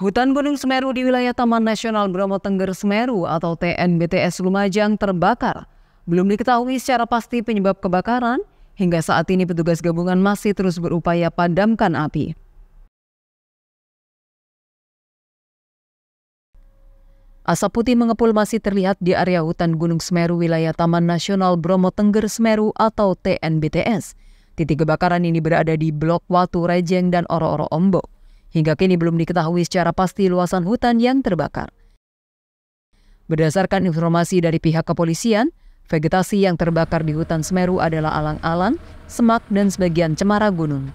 Hutan Gunung Semeru di wilayah Taman Nasional Bromo Tengger Semeru atau TNBTS Lumajang terbakar. Belum diketahui secara pasti penyebab kebakaran, hingga saat ini petugas gabungan masih terus berupaya padamkan api. Asap putih mengepul masih terlihat di area hutan Gunung Semeru wilayah Taman Nasional Bromo Tengger Semeru atau TNBTS. Titik kebakaran ini berada di Blok Watu Rejeng dan Oro-Oro Ombok. Hingga kini belum diketahui secara pasti luasan hutan yang terbakar. Berdasarkan informasi dari pihak kepolisian, vegetasi yang terbakar di hutan Semeru adalah alang-alang, semak, dan sebagian cemara gunung.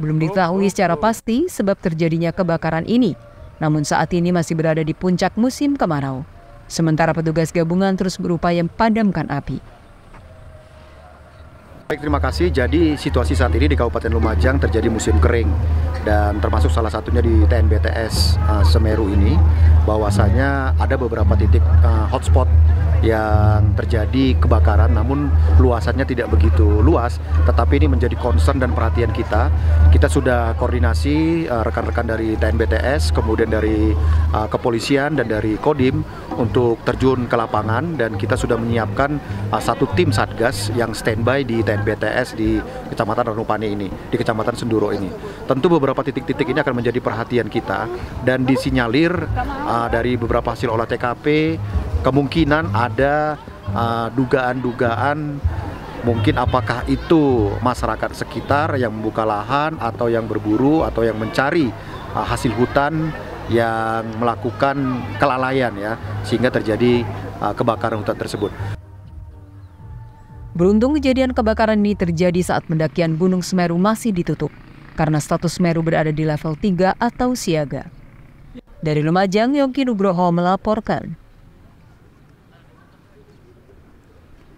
Belum diketahui secara pasti sebab terjadinya kebakaran ini, namun saat ini masih berada di puncak musim kemarau. Sementara petugas gabungan terus berupaya padamkan api. Baik, terima kasih. Jadi situasi saat ini di Kabupaten Lumajang terjadi musim kering dan termasuk salah satunya di TNBTS uh, eh, Semeru ini bahwasanya ada beberapa titik uh, hotspot yang terjadi kebakaran namun luasannya tidak begitu luas tetapi ini menjadi concern dan perhatian kita kita sudah koordinasi eh, rekan-rekan uh, dari TNBTS kemudian dari uh, kepolisian dan dari Kodim untuk terjun ke lapangan dan kita sudah menyiapkan uh, satu tim Satgas yang standby di TNBTS BTS di Kecamatan Ranupani ini, di Kecamatan Senduro ini. Tentu beberapa titik-titik ini akan menjadi perhatian kita dan disinyalir uh, dari beberapa hasil olah TKP kemungkinan ada uh, dugaan-dugaan uh, mungkin apakah itu masyarakat sekitar yang membuka lahan atau yang berburu atau yang mencari uh, hasil hutan yang melakukan kelalaian ya sehingga terjadi uh, kebakaran hutan tersebut. Beruntung kejadian kebakaran ini terjadi saat pendakian Gunung Semeru masih ditutup karena status Semeru berada di level 3 atau siaga. Dari Lumajang, Yongki Nugroho melaporkan.